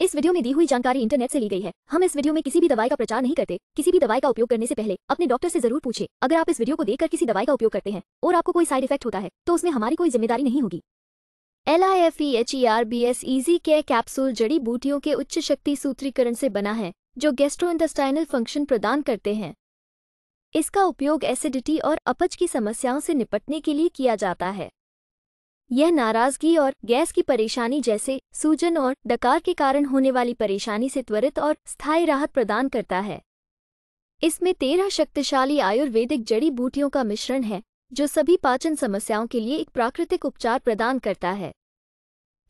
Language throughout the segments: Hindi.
इस वीडियो में दी हुई जानकारी इंटरनेट से ली गई है हम इस वीडियो में किसी भी दवाई का प्रचार नहीं करते किसी भी दवाई का उपयोग करने से पहले अपने डॉक्टर से जरूर पूछे अगर आप इस वीडियो को देखकर किसी दवाई का उपयोग करते हैं और आपको कोई साइड इफेक्ट होता है तो उसमें हमारी कोई जिम्मेदारी नहीं होगी L I F E H E R B S E G के कैप्सूल जड़ी बूटियों के उच्च शक्ति सूत्रीकरण से बना है जो गेस्ट्रो इंटेस्टाइनल फंक्शन प्रदान करते हैं इसका उपयोग एसिडिटी और अपच की समस्याओं से निपटने के लिए किया जाता है यह नाराजगी और गैस की परेशानी जैसे सूजन और डकार के कारण होने वाली परेशानी से त्वरित और स्थायी राहत प्रदान करता है इसमें तेरह शक्तिशाली आयुर्वेदिक जड़ी बूटियों का मिश्रण है जो सभी पाचन समस्याओं के लिए एक प्राकृतिक उपचार प्रदान करता है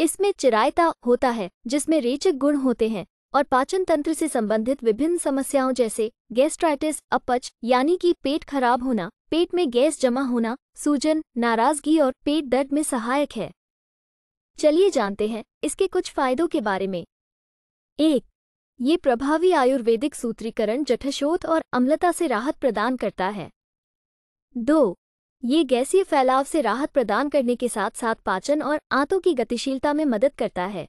इसमें चिरायता होता है जिसमें रेचक गुण होते हैं और पाचन तंत्र से संबंधित विभिन्न समस्याओं जैसे गैस्ट्राइटिस अपच यानी कि पेट खराब होना पेट में गैस जमा होना सूजन नाराजगी और पेट दर्द में सहायक है चलिए जानते हैं इसके कुछ फायदों के बारे में एक ये प्रभावी आयुर्वेदिक सूत्रीकरण जठशोथ और अम्लता से राहत प्रदान करता है दो ये गैसीय फैलाव से राहत प्रदान करने के साथ साथ पाचन और आंतों की गतिशीलता में मदद करता है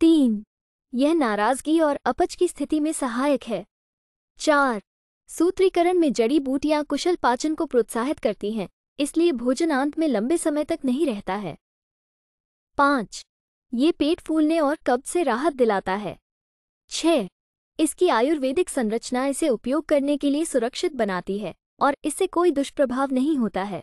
तीन यह नाराजगी और अपच की स्थिति में सहायक है चार सूत्रीकरण में जड़ी बूटियां कुशल पाचन को प्रोत्साहित करती हैं इसलिए भोजनांत में लंबे समय तक नहीं रहता है पाँच ये पेट फूलने और कब्ज से राहत दिलाता है छ इसकी आयुर्वेदिक संरचना इसे उपयोग करने के लिए सुरक्षित बनाती है और इससे कोई दुष्प्रभाव नहीं होता है